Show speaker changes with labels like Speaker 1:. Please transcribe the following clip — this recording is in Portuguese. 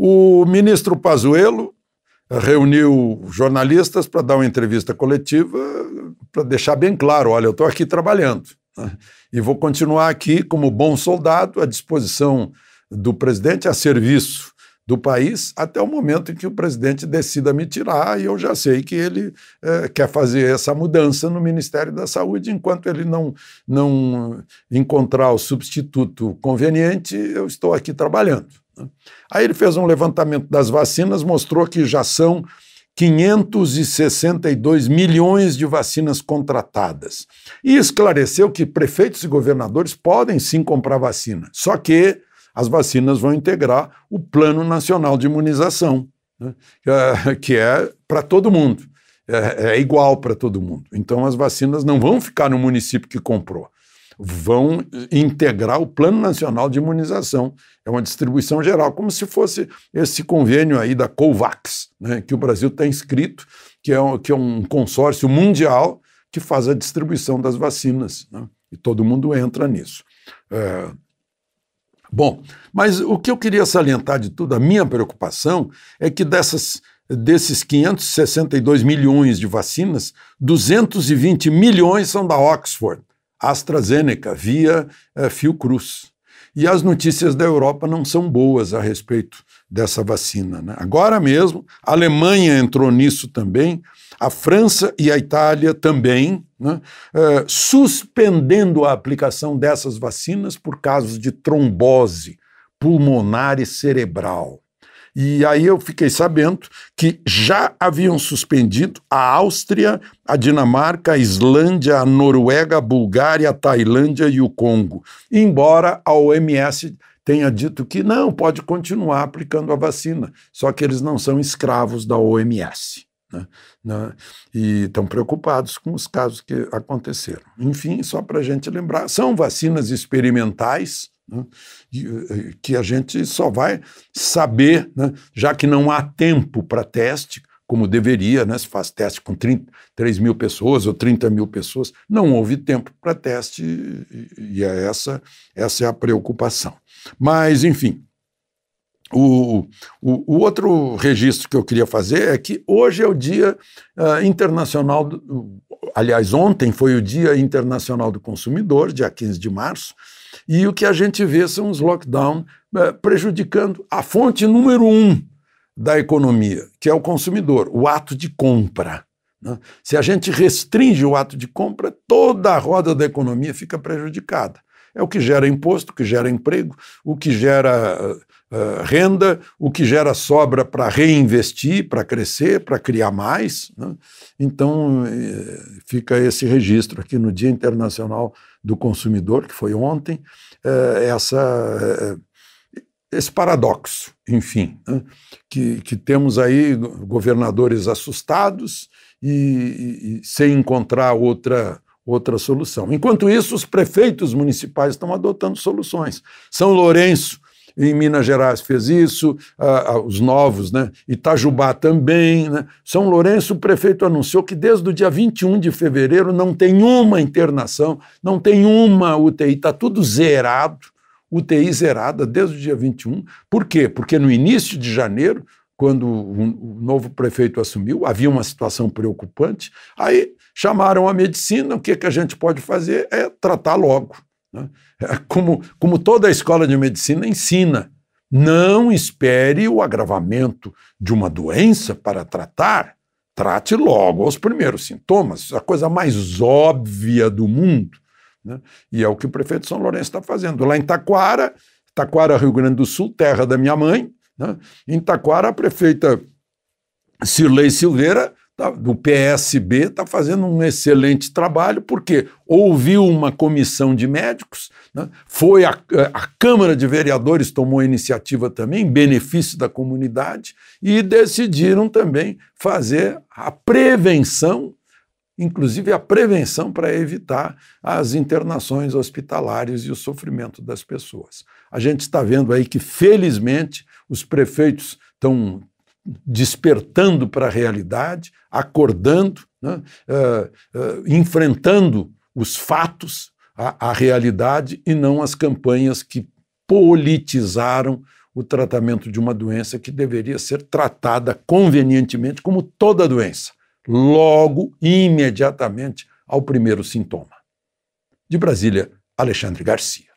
Speaker 1: O ministro Pazuello reuniu jornalistas para dar uma entrevista coletiva para deixar bem claro, olha, eu estou aqui trabalhando né? e vou continuar aqui como bom soldado à disposição do presidente, a serviço do país até o momento em que o presidente decida me tirar, e eu já sei que ele eh, quer fazer essa mudança no Ministério da Saúde. Enquanto ele não, não encontrar o substituto conveniente, eu estou aqui trabalhando. Aí ele fez um levantamento das vacinas, mostrou que já são 562 milhões de vacinas contratadas. E esclareceu que prefeitos e governadores podem sim comprar vacina, só que as vacinas vão integrar o Plano Nacional de Imunização, né? É, que é para todo mundo, é, é igual para todo mundo. Então as vacinas não vão ficar no município que comprou vão integrar o Plano Nacional de Imunização. É uma distribuição geral, como se fosse esse convênio aí da COVAX, né, que o Brasil está inscrito, que é, um, que é um consórcio mundial que faz a distribuição das vacinas. Né, e todo mundo entra nisso. É, bom, mas o que eu queria salientar de tudo, a minha preocupação, é que dessas desses 562 milhões de vacinas, 220 milhões são da Oxford. AstraZeneca via é, Fiocruz. E as notícias da Europa não são boas a respeito dessa vacina. Né? Agora mesmo, a Alemanha entrou nisso também, a França e a Itália também, né? é, suspendendo a aplicação dessas vacinas por casos de trombose pulmonar e cerebral. E aí eu fiquei sabendo que já haviam suspendido a Áustria, a Dinamarca, a Islândia, a Noruega, a Bulgária, a Tailândia e o Congo. Embora a OMS tenha dito que não, pode continuar aplicando a vacina, só que eles não são escravos da OMS. Né? Né? E estão preocupados com os casos que aconteceram. Enfim, só para a gente lembrar, são vacinas experimentais né? Eh, eh, que a gente só vai saber, né? já que não há tempo para teste, como deveria, né? se faz teste com 30, 3 mil pessoas ou 30 mil pessoas, não houve tempo para teste e, é essa, essa é a preocupação. Mas, enfim, o, o, o, outro registro que eu queria fazer é que hoje é o Dia uh, Internacional, do, aliás, ontem foi o Dia Internacional do Consumidor, dia 15 de março, e o que a gente vê são os lockdowns eh, prejudicando a fonte número um da economia, que é o consumidor, o ato de compra. Né? Se a gente restringe o ato de compra, toda a roda da economia fica prejudicada. É o que gera imposto, o que gera emprego, o que gera uh, renda, o que gera sobra para reinvestir, para crescer, para criar mais. Né? Então, eh, fica esse registro aqui no Dia Internacional do Consumidor, que foi ontem, uh, essa. Uh, esse paradoxo, enfim, né? que, que, temos aí governadores assustados e, e, e sem encontrar outra outra solução. Enquanto isso, os prefeitos municipais estão adotando soluções. São Lourenço, em Minas Gerais, fez isso, ah, os novos, né? Itajubá também. Né? São Lourenço, o prefeito anunciou que desde o dia 21 de fevereiro não tem uma internação, não tem uma UTI, está tudo zerado. UTI zerada desde o dia 21. Por quê? Porque no início de janeiro quando o novo prefeito assumiu, havia uma situação preocupante. Aí chamaram a medicina, o que, que a gente pode fazer é tratar logo. Né? É como, como toda a escola de medicina ensina, não espere o agravamento de uma doença para tratar, trate logo aos primeiros sintomas, a coisa mais óbvia do mundo. Né? E é o que o prefeito São Lourenço está fazendo. Lá em Taquara, Taquara, Rio Grande do Sul, terra da minha mãe, né? Em Taquara, a prefeita Cirlei Silveira, tá, do PSB, está fazendo um excelente trabalho, porque ouviu uma comissão de médicos, né? foi a, eh, a Câmara de Vereadores tomou a iniciativa também, em benefício da comunidade, e decidiram também fazer a prevenção inclusive a prevenção para evitar as internações hospitalares e o sofrimento das pessoas. A gente está vendo aí que, felizmente, os prefeitos estão despertando para a realidade, acordando, né? uh, uh, enfrentando os fatos, a, a, realidade e não as campanhas que politizaram o tratamento de uma doença que deveria ser tratada convenientemente, como toda doença, logo e imediatamente ao primeiro sintoma. De Brasília, Alexandre Garcia.